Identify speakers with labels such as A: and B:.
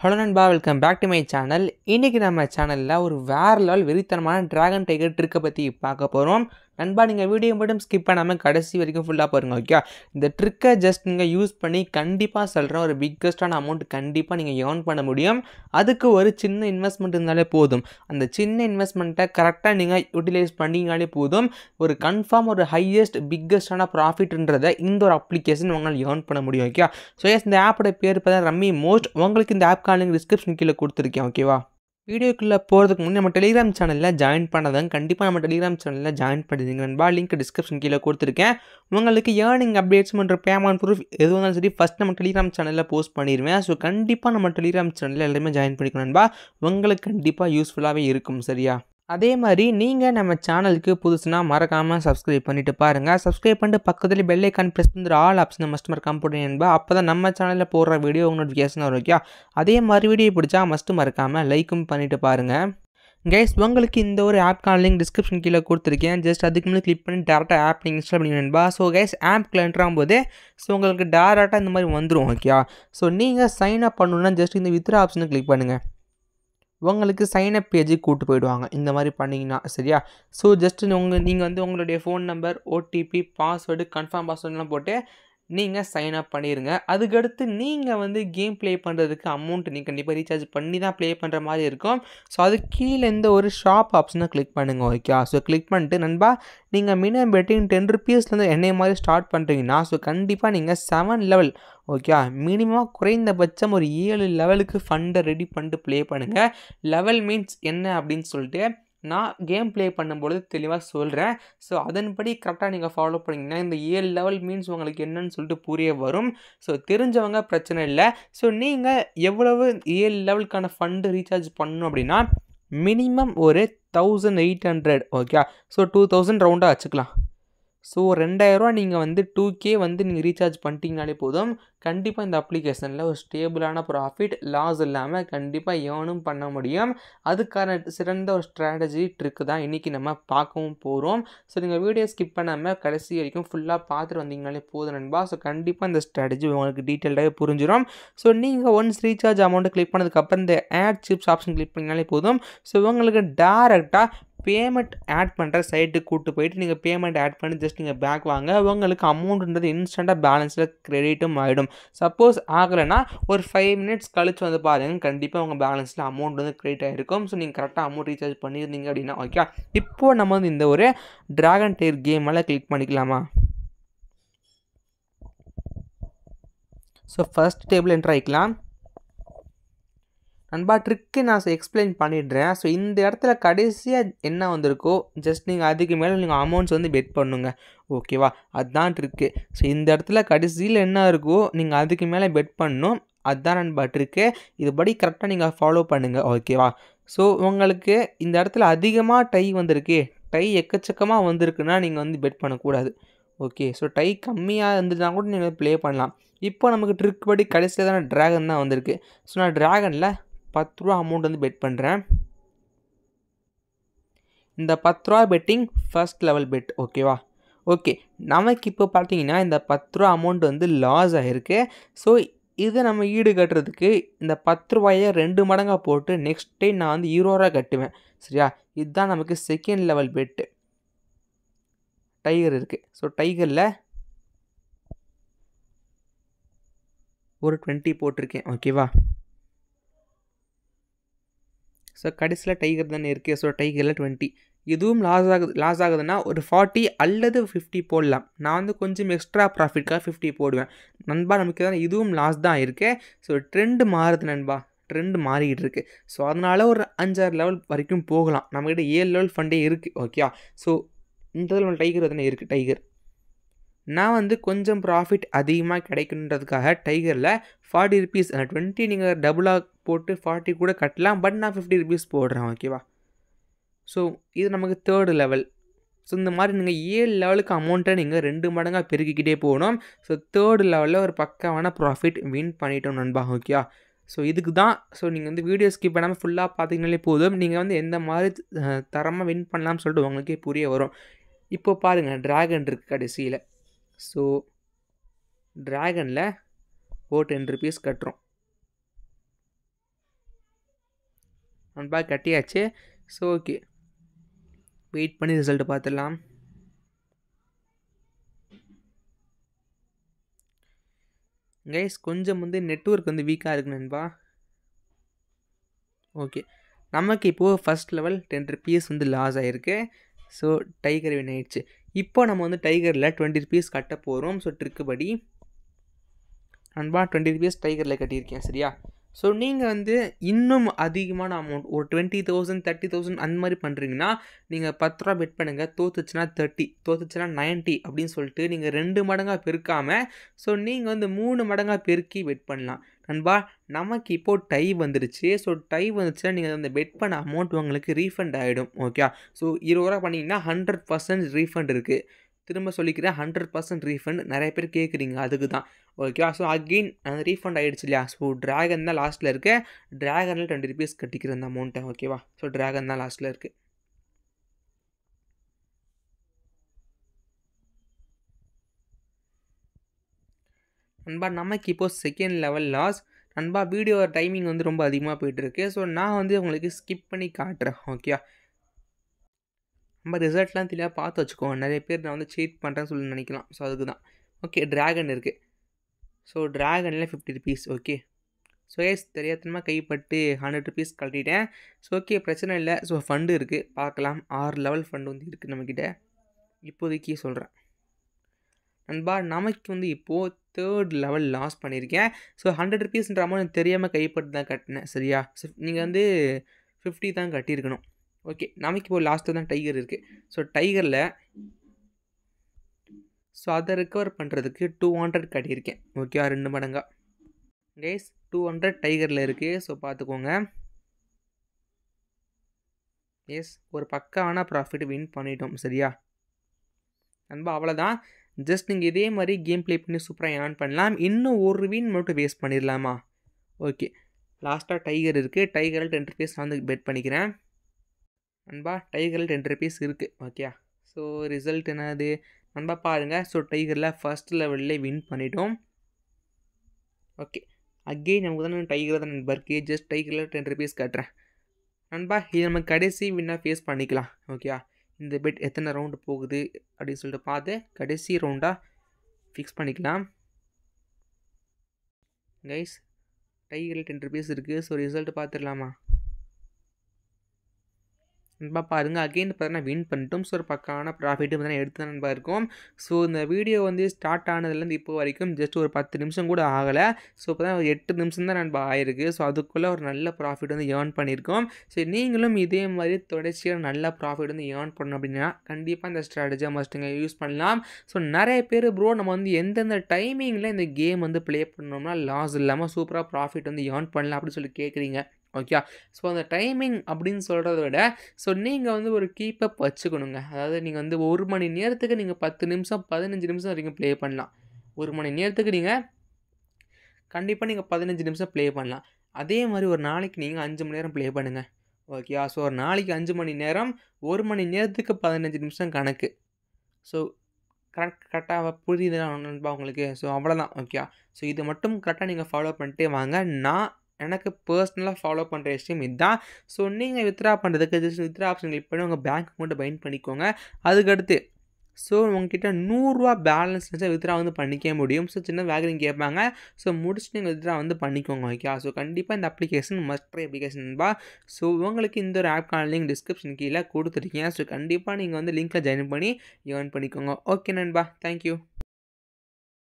A: hello நண்பா welcome back to my channel இன்றைக்கி நம்ம சேனலில் ஒரு வேற லெவல் வெறித்தனமான ட்ராகன் டைகர் ட்ரிக்கை பற்றி பார்க்க போகிறோம் நண்பா நீங்கள் வீடியோ மட்டும் ஸ்கிப் பண்ணாமல் கடைசி வரைக்கும் ஃபுல்லாக பாருங்கள் ஓகே இந்த ட்ரிக்கை ஜஸ்ட் நீங்கள் யூஸ் பண்ணி கண்டிப்பாக சொல்கிற ஒரு பிக்கஸ்டான அமௌண்ட் கண்டிப்பாக நீங்கள் ஏர்ன் பண்ண முடியும் அதுக்கு ஒரு சின்ன இன்வெஸ்ட்மெண்ட் இருந்தாலே போதும் அந்த சின்ன இன்வெஸ்ட்மெண்ட்டை கரெக்டாக நீங்கள் யூட்டிலைஸ் பண்ணிங்கனாலே போதும் ஒரு கன்ஃபார்ம் ஒரு ஹையஸ்ட் பிக்கஸ்டான ப்ராஃபிட்ன்றதை இந்த ஒரு அப்ளிகேஷன் உங்களால் ஏர்ன் பண்ண முடியும் ஓகே ஸோ எஸ் இந்த ஆப்போட பேர் பார்த்தா ரம்மி மோஸ்ட் உங்களுக்கு இந்த ஆப் காலிங் டிஸ்கிரிப்ஷன் கீழே கொடுத்துருக்கேன் ஓகேவா வீடியோக்குள்ளே போகிறதுக்கு முன்னாடி நம்ம டெலிகிராம் சேனலில் ஜாயின் பண்ணதாங்க கண்டிப்பாக நம்ம டெலிகிராம் சேனலில் ஜாயின் பண்ணிடுங்க நண்பா லிங்க் டிஸ்கிரிப்ஷன் கீழே கொடுத்துருக்கேன் உங்களுக்கு ஏர்னிங் அப்டேட்ஸ் பண்ணுற பேமெண்ட் ப்ரூஃப் எது வந்தாலும் சரி ஃபஸ்ட் நம்ம டெலிகிராம் சேனலில் போஸ்ட் பண்ணிடுவேன் ஸோ கண்டிப்பாக நம்ம டெலிகிராம் சேனலில் எல்லாருமே ஜாயின் பண்ணிக்கணும் நண்பா உங்களுக்கு கண்டிப்பாக யூஸ்ஃபுல்லாகவே இருக்கும் சரியா அதே மாதிரி நீங்கள் நம்ம சேனலுக்கு புதுசுனா மறக்காமல் சப்ஸ்கிரைப் பண்ணிட்டு பாருங்கள் சப்ஸ்கிரைப் பண்ணிட்டு பக்கத்தில் பெல்லைக்கான் ப்ரெஸ் பண்ணுற ஆல் ஆப்ஷன் மஸ்ட் மறக்காமல் போடுங்க என்பா அப்போ தான் நம்ம சேனலில் போடுற வீடியோ நோட்டிஃபிகேஷன் வரும் ஓகே அதே மாதிரி வீடியோ பிடிச்சா மஸ்ட்டு மறக்காமல் லைக்கும் பண்ணிவிட்டு பாருங்கள் கைஸ் உங்களுக்கு இந்த ஒரு ஆப்க்கான லிங்க் டிஸ்கிரிப்ஷன் கீழே கொடுத்துருக்கேன் ஜஸ்ட் அதுக்கு முன்னாடி கிளிக் பண்ணி டேரெக்டாக ஆப் நீங்கள் இன்ஸ்டால் பண்ணிக்கணும்பா ஸோ கைஸ் ஆப் கிளண்ட்றாகும் போது ஸோ உங்களுக்கு டேரெக்டாக இந்த மாதிரி வந்துடும் ஓகே ஸோ நீங்கள் சைன் அப் பண்ணணுன்னா ஜஸ்ட் இந்த வித்ரா ஆப்ஷனை கிளிக் பண்ணுங்கள் உங்களுக்கு சைன் அப் பேஜுக்கு கூப்பிட்டு போயிடுவாங்க இந்த மாதிரி பண்ணிங்கன்னா சரியா ஸோ ஜஸ்ட்டு உங்கள் நீங்கள் வந்து உங்களுடைய phone number OTP password confirm பாஸ்வேர்ட்லாம் போட்டு நீங்கள் சைன் அப் பண்ணிடுங்க அதுக்கடுத்து நீங்கள் வந்து கேம் ப்ளே பண்ணுறதுக்கு அமௌண்ட் நீங்கள் கண்டிப்பாக ரீசார்ஜ் பண்ணி தான் ப்ளே பண்ணுற மாதிரி இருக்கும் ஸோ அது கீழே இந்த ஒரு ஷாப் ஆப்ஷனை கிளிக் பண்ணுங்கள் ஓகே ஸோ கிளிக் பண்ணிட்டு நண்பா நீங்கள் மினிமம் பெட்டிங் டென் ருபீஸ்லேருந்து என்னை மாதிரி ஸ்டார்ட் பண்ணுறீங்கன்னா ஸோ கண்டிப்பாக நீங்கள் செவன் லெவல் ஓகே மினிமமாக குறைந்தபட்சம் ஒரு ஏழு லெவலுக்கு ஃபண்டை ரெடி பண்ணிட்டு ப்ளே பண்ணுங்கள் லெவல் மீன்ஸ் என்ன அப்படின்னு சொல்லிட்டு நான் கேம் ப்ளே பண்ணும்பொழுது தெளிவாக சொல்கிறேன் ஸோ அதன்படி கரெக்டாக நீங்கள் ஃபாலோ பண்ணிங்கன்னா இந்த ஏழு லெவல் மீன்ஸ் உங்களுக்கு என்னன்னு சொல்லிட்டு புரிய வரும் ஸோ தெரிஞ்சவங்க பிரச்சனை இல்லை ஸோ நீங்கள் எவ்வளவு ஏழு லெவலுக்கான ஃபண்டு ரீசார்ஜ் பண்ணணும் அப்படின்னா மினிமம் ஒரு thousand eight hundred okay so two thousand ரவுண்டாக வச்சுக்கலாம் ஸோ ரெண்டாயிரரூவா நீங்கள் வந்து டூ கே வந்து நீங்கள் ரீசார்ஜ் பண்ணிட்டீங்கனாலே போதும் கண்டிப்பாக இந்த அப்ளிகேஷனில் ஒரு ஸ்டேபிளான ப்ராஃபிட் லாஸ் இல்லாமல் கண்டிப்பாக ஏர்னும் பண்ண முடியும் அதுக்கான சிறந்த ஒரு ஸ்ட்ராட்டஜி ட்ரிக்கு தான் இன்றைக்கி நம்ம பார்க்கவும் போகிறோம் ஸோ நீங்கள் வீடியோ ஸ்கிப் பண்ணாமல் கடைசி வரைக்கும் ஃபுல்லாக பார்த்துட்டு வந்தீங்கனாலே போதும் நண்பா ஸோ கண்டிப்பாக இந்த ஸ்ட்ராட்டஜி உங்களுக்கு டீட்டெயில்டாக புரிஞ்சிடும் ஸோ நீங்கள் ஒன்ஸ் ரீசார்ஜ் அமௌண்ட்டை கிளிக் பண்ணதுக்கப்புறம் இந்த ஆட் சிப்ஸ் ஆப்ஷன் கிளிக் பண்ணிங்கனாலே போதும் ஸோ உங்களுக்கு டேரெக்டாக பேமெண்ட் ஆட் பண்ணுற சைட்டுக்கு கூப்பிட்டு போயிட்டு நீங்கள் பேமெண்ட் ஆட் பண்ணி ஜஸ்ட் நீங்கள் பேக் வாங்க உங்களுக்கு அமௌண்ட்டுன்றது இன்ஸ்டண்ட்டாக பேலன்ஸில் கிரெடிட்டும் ஆகிடும் சப்போஸ் ஆகலைன்னா ஒரு ஃபைவ் மினிட்ஸ் கழிச்சு வந்து பாருங்கள் கண்டிப்பாக உங்கள் பேலன்ஸில் அமௌண்ட் வந்து கிரெடிட் ஆகிருக்கும் ஸோ நீங்கள் கரெக்டாக அமௌண்ட் ரீசார்ஜ் பண்ணியிருந்தீங்க அப்படின்னா ஓகே இப்போது நம்ம வந்து இந்த ஒரு ட்ராகன் டேர் கேம் எல்லாம் கிளிக் பண்ணிக்கலாமா ஸோ ஃபஸ்ட் டேபிள் என்ட்ராயிக்கலாம் நண்பா ட்ரிக்கு நான் எக்ஸ்பிளைன் பண்ணிடுறேன் ஸோ இந்த இடத்துல கடைசியாக என்ன வந்திருக்கோ ஜஸ்ட் நீங்கள் அதுக்கு மேலே நீங்கள் அமௌண்ட்ஸ் வந்து பெட் பண்ணுங்க ஓகேவா அதுதான் ட்ரிக்கு ஸோ இந்த இடத்துல கடைசியில் என்ன இருக்கோ நீங்கள் அதுக்கு மேலே பெட் பண்ணணும் அதுதான் நண்பா ட்ரிக்கு இதுபடி கரெக்டாக நீங்கள் ஃபாலோ பண்ணுங்கள் ஓகேவா ஸோ உங்களுக்கு இந்த இடத்துல அதிகமாக டை வந்திருக்கு டை எக்கச்சக்கமாக வந்திருக்குன்னா நீங்கள் வந்து பெட் பண்ணக்கூடாது ஓகே ஸோ டை கம்மியாக இருந்துச்சுனா கூட நீங்கள் ப்ளே பண்ணலாம் இப்போ நமக்கு ட்ரிக் படி கடைசியில் தானே ட்ராகன் தான் வந்திருக்கு ஸோ நான் ட்ராகனில் பத்து ரூபா அமௌண்ட் வந்து பெட் பண்ணுறேன் இந்த பத்து ரூபா பெட்டிங் ஃபர்ஸ்ட் லெவல் பெட் ஓகேவா ஓகே நமக்கு இப்போ பார்த்தீங்கன்னா இந்த பத்து ரூபா அமௌண்ட் வந்து லாஸ் ஆகிருக்கு ஸோ இதை நம்ம ஈடு கட்டுறதுக்கு இந்த பத்து ரூபாயை ரெண்டு மடங்காக போட்டு நெக்ஸ்ட் டே நான் வந்து இருபது ரூபா கட்டுவேன் சரியா இதுதான் நமக்கு செகண்ட் லெவல் பெட்டு டைகர் இருக்குது ஸோ டைகரில் ஒரு டுவெண்ட்டி போட்டிருக்கேன் ஓகேவா ஸோ கடைசியில் டைகர் தானே இருக்குது ஸோ டைகரில் டுவெண்ட்டி இதுவும் லாஸ் ஆகுது லாஸ் ஆகுதுன்னா ஒரு ஃபார்ட்டி அல்லது ஃபிஃப்டி போடலாம் நான் வந்து கொஞ்சம் எக்ஸ்ட்ரா ப்ராஃபிட்காக ஃபிஃப்டி போடுவேன் நண்பா நமக்கு தான் இதுவும் லாஸ் தான் இருக்கேன் ஸோ ட்ரெண்டு மாறுது நண்பா ட்ரெண்டு மாறிக்கிட்டு இருக்கு ஸோ அதனால் ஒரு அஞ்சாறு லெவல் வரைக்கும் போகலாம் நம்மக்கிட்ட ஏழு லெவல் ஃபண்டே இருக்குது ஓகே ஸோ இந்த டைகர் தானே இருக்குது டைகர் நான் வந்து கொஞ்சம் ப்ராஃபிட் அதிகமாக கிடைக்குன்றதுக்காக டைகரில் ஃபார்ட்டி ருபீஸ் டுவெண்ட்டி நீங்கள் டபுளாக போட்டு ஃபார்ட்டி கூட கட்டலாம் பட் நான் ஃபிஃப்டி ருபீஸ் போடுறேன் ஓகேவா ஸோ இது நமக்கு தேர்டு லெவல் ஸோ இந்த மாதிரி நீங்கள் ஏழு லெவலுக்கு அமௌண்ட்டை நீங்கள் ரெண்டு மடங்காக பெருக்கிக்கிட்டே போகணும் ஸோ தேர்டு லெவலில் ஒரு பக்கமான ப்ராஃபிட் வின் பண்ணிட்டோம் நண்பா ஓகேயா ஸோ இதுக்கு தான் ஸோ நீங்கள் வந்து வீடியோ ஸ்கிப் பண்ணாமல் ஃபுல்லாக பார்த்தீங்கனாலே போதும் நீங்கள் வந்து எந்த மாதிரி தரமாக வின் பண்ணலாம்னு சொல்லிட்டு உங்களுக்கே புரிய வரும் இப்போ பாருங்கள் ட்ராகன் இருக்குது கடைசியில் ஸோ ட்ராகனில் ஓ டென் ருபீஸ் கட்டுறோம் ஒன் அன்பாக கட்டியாச்சு ஸோ ஓகே வெயிட் பண்ணி ரிசல்ட்டு பார்த்துடலாம் கைஸ் கொஞ்சம் வந்து நெட்ஒர்க் வந்து வீக்காக இருக்கு நண்பா ஓகே நமக்கு இப்போது ஃபஸ்ட் லெவல் டென் ருபீஸ் வந்து லாஸ் ஆகிருக்கு ஸோ டைகர் வின் ஆயிடுச்சு இப்போ நம்ம வந்து டைகரில் டுவெண்ட்டி ருபீஸ் கட்ட போகிறோம் ஸோ ட்ரிக்கு படி டுவெண்ட்டி ருபீஸ் டைகரில் கட்டியிருக்கேன் சரியா ஸோ நீங்கள் வந்து இன்னும் அதிகமான அமௌண்ட் ஒரு டுவெண்ட்டி தௌசண்ட் தேர்ட்டி தௌசண்ட் அந்த மாதிரி பண்ணுறீங்கன்னா நீங்கள் பத்து ரூபா பெட் பண்ணுங்கள் தோத்துச்சுன்னா தேர்ட்டி தோத்துச்சுன்னா நைன்ட்டி அப்படின்னு சொல்லிட்டு நீங்கள் ரெண்டு மடங்காக பெருக்காமல் ஸோ நீங்கள் வந்து மூணு மடங்காக பெருக்கி பெட் பண்ணலாம் நண்பா நமக்கு இப்போது டை வந்துருச்சு ஸோ டை வந்துச்சுன்னா நீங்கள் அந்த பெட் பண்ண அமௌண்ட் உங்களுக்கு ரீஃபண்ட் ஆகிடும் ஓகே ஸோ இருபது ரூபா பண்ணிங்கன்னா ஹண்ட்ரட் பர்சன்ட் ரீஃபண்ட் இருக்குது திரும்ப சொல்லிக்கிறேன் ஹண்ட்ரட் பர்சன்ட் ரீஃபண்ட் நிறைய பேர் கேட்குறீங்க அதுக்கு தான் ஓகே ஸோ அகெயின் அந்த ரீஃபண்ட் ஆகிடுச்சு இல்லையா ஸோ ட்ராகன் தான் லாஸ்ட்டில் இருக்குது ட்ராகனில் டுவெண்ட்டி ருபீஸ் கட்டிக்கிற அந்த அமௌண்ட்டை ஓகேவா ஸோ ட்ராகன் தான் லாஸ்ட்டில் இருக்குது நண்பா நமக்கு இப்போது செகண்ட் லெவல் லாஸ் நண்பா வீடியோ டைமிங் வந்து ரொம்ப அதிகமாக போயிட்டுருக்கு ஸோ நான் வந்து உங்களுக்கு ஸ்கிப் பண்ணி காட்டுறேன் ஓகே நம்ம ரிசல்ட்லாம் தெரியாது பார்த்து வச்சுக்கோ நிறைய பேர் நான் வந்து சீட் பண்ணுறேன்னு சொல்லி நினைக்கலாம் ஸோ அதுக்கு தான் ஓகே ட்ராகன் இருக்குது ஸோ ட்ராகனில் fifty rupees okay so yes தெரியாதனமாக கைப்பட்டு ஹண்ட்ரட் ருபீஸ் கழட்டிட்டேன் ஸோ ஓகே பிரச்சனை இல்லை ஸோ ஃபண்டு இருக்குது பார்க்கலாம் ஆறு லெவல் ஃபண்டு வந்து இருக்குது நம்மக்கிட்ட இப்போதைக்கு சொல்கிறேன் நண்பா நமக்கு வந்து இப்போது தேர்ட் லெவல் லாஸ் பண்ணியிருக்கேன் ஸோ ஹண்ட்ரட் ருபீஸ்ன்ற அமௌண்ட் தெரியாமல் கைப்பட்டு தான் கட்டினேன் சரியா நீங்கள் வந்து ஃபிஃப்டி தான் கட்டியிருக்கணும் ஓகே நமக்கு இப்போ லாஸ்ட்டு தான் டைகர் இருக்குது ஸோ டைகரில் ஸோ அதை ரெக்கவர் பண்ணுறதுக்கு டூ ஹண்ட்ரட் கட்டியிருக்கேன் ஓகே ரெண்டு மடங்கா டேஸ் டூ ஹண்ட்ரட் டைகரில் இருக்குது ஸோ பார்த்துக்கோங்க எஸ் ஒரு பக்கமான ப்ராஃபிட் வின் பண்ணிட்டோம் சரியா நண்பா அவ்வளோதான் ஜஸ்ட் நீங்கள் இதே மாதிரி கேம் ப்ளே பண்ணி சூப்பராக ஏர்ன் பண்ணலாம் இன்னும் ஒரு வீன் மட்டும் வேஸ்ட் பண்ணிடலாமா ஓகே லாஸ்ட்டாக டைகர் இருக்குது டைகரில் டென் ருபீஸ் நான் வந்து பெட் பண்ணிக்கிறேன் நண்பா டைகரில் டென் ருபீஸ் இருக்குது ஓகேயா ஸோ ரிசல்ட் என்னது நண்பா பாருங்கள் ஸோ டைகரில் ஃபஸ்ட் லெவல்லே வின் பண்ணிட்டோம் ஓகே அகெய்ன் நமக்கு தான் டைகர் தான் நண்பருக்கு ஜஸ்ட் டைகரில் டென் ருபீஸ் கட்டுறேன் நண்பா இது நம்ம கடைசி வின்னாக ஃபேஸ் பண்ணிக்கலாம் ஓகேயா இந்த பெட் எத்தனை ரவுண்டு போகுது அப்படின்னு சொல்லிட்டு பார்த்து கடைசி ரவுண்டாக ஃபிக்ஸ் பண்ணிக்கலாம் கைஸ் டைகர் டென் ருபீஸ் இருக்குது ஸோ ரிசல்ட் பார்த்துடலாமா நண்பா பாருங்கள் அகெயின் பார்த்தீங்கன்னா வின் பண்ணிட்டோம் ஸோ ஒரு பக்கான ப்ராஃபிட்டும் தான் எடுத்து நண்பா இருக்கும் ஸோ இந்த வீடியோ வந்து ஸ்டார்ட் ஆனதுலேருந்து இப்போ வரைக்கும் ஜஸ்ட் ஒரு பத்து நிமிஷம் கூட ஆகலை ஸோ இப்போ தான் எட்டு நிமிஷம் தான் நண்பா ஆயிருக்கு ஸோ அதுக்குள்ளே ஒரு நல்ல ப்ராஃபிட் வந்து ஏர்ன் பண்ணியிருக்கோம் ஸோ நீங்களும் இதே மாதிரி தொடர்ச்சியாக நல்ல ப்ராஃபிட் வந்து ஏர்ன் பண்ணணும் அப்படின்னா கண்டிப்பாக இந்த ஸ்ட்ராட்டஜியாக மஸ்ட்டுங்க யூஸ் பண்ணலாம் ஸோ நிறைய பேர் ப்ரோ நம்ம வந்து எந்தெந்த டைமிங்கில் இந்த கேம் வந்து ப்ளே பண்ணோம்னா லாஸ் இல்லாமல் சூப்பராக ப்ராஃபிட் வந்து ஏர்ன் பண்ணலாம் அப்படின்னு சொல்லி கேட்குறீங்க ஓகே ஸோ அந்த டைமிங் அப்படின்னு சொல்கிறத விட ஸோ நீங்கள் வந்து ஒரு கீப்பப் வச்சுக்கணுங்க அதாவது நீங்கள் வந்து ஒரு மணி நேரத்துக்கு நீங்கள் பத்து நிமிஷம் பதினஞ்சு நிமிஷம் வரைக்கும் ப்ளே பண்ணலாம் ஒரு மணி நேரத்துக்கு நீங்கள் கண்டிப்பாக நீங்கள் பதினஞ்சு நிமிஷம் ப்ளே பண்ணலாம் அதே மாதிரி ஒரு நாளைக்கு நீங்கள் அஞ்சு மணி நேரம் ப்ளே பண்ணுங்கள் ஓகே ஸோ ஒரு நாளைக்கு அஞ்சு மணி நேரம் ஒரு மணி நேரத்துக்கு பதினஞ்சு நிமிஷம் கணக்கு ஸோ கரெக்ட் கரெக்டாக புரியுது நண்பா உங்களுக்கு ஸோ அவ்வளோதான் ஓகே ஸோ இது மட்டும் கரெக்டாக நீங்கள் ஃபாலோ பண்ணிட்டே வாங்க நான் எனக்கு பர்சனலாக ஃபாலோ பண்ணுற விஷயம் இதுதான் ஸோ நீங்கள் வித்ரா பண்ணுறதுக்கு ஜஸ்ட் வித்ரா ஆப்ஷன் கிளிக் பண்ணி உங்கள் பேங்க் அக்கௌண்ட்டை பைன் பண்ணிக்கோங்க அதுக்கடுத்து ஸோ உங்ககிட்ட நூறுரூவா பேலன்ஸ் இருந்துச்சு வித்ரா வந்து பண்ணிக்க முடியும் ஸோ சின்ன வேகரிங் கேட்பாங்க ஸோ முடிச்சு நீங்கள் வித்ரா வந்து பண்ணிக்கோங்க ஓகே ஸோ கண்டிப்பாக இந்த அப்ளிகேஷன் மற்ற அப்ளிகேஷன்பா ஸோ உங்களுக்கு இந்த ஒரு ஆப்கான லிங்க் டிஸ்கிரிப்ஷன் கீழே கொடுத்துருக்கீங்க ஸோ கண்டிப்பாக நீங்கள் வந்து லிங்க்கில் ஜாயின் பண்ணி ஏர்ன் பண்ணிக்கோங்க ஓகே நண்பா தேங்க்யூ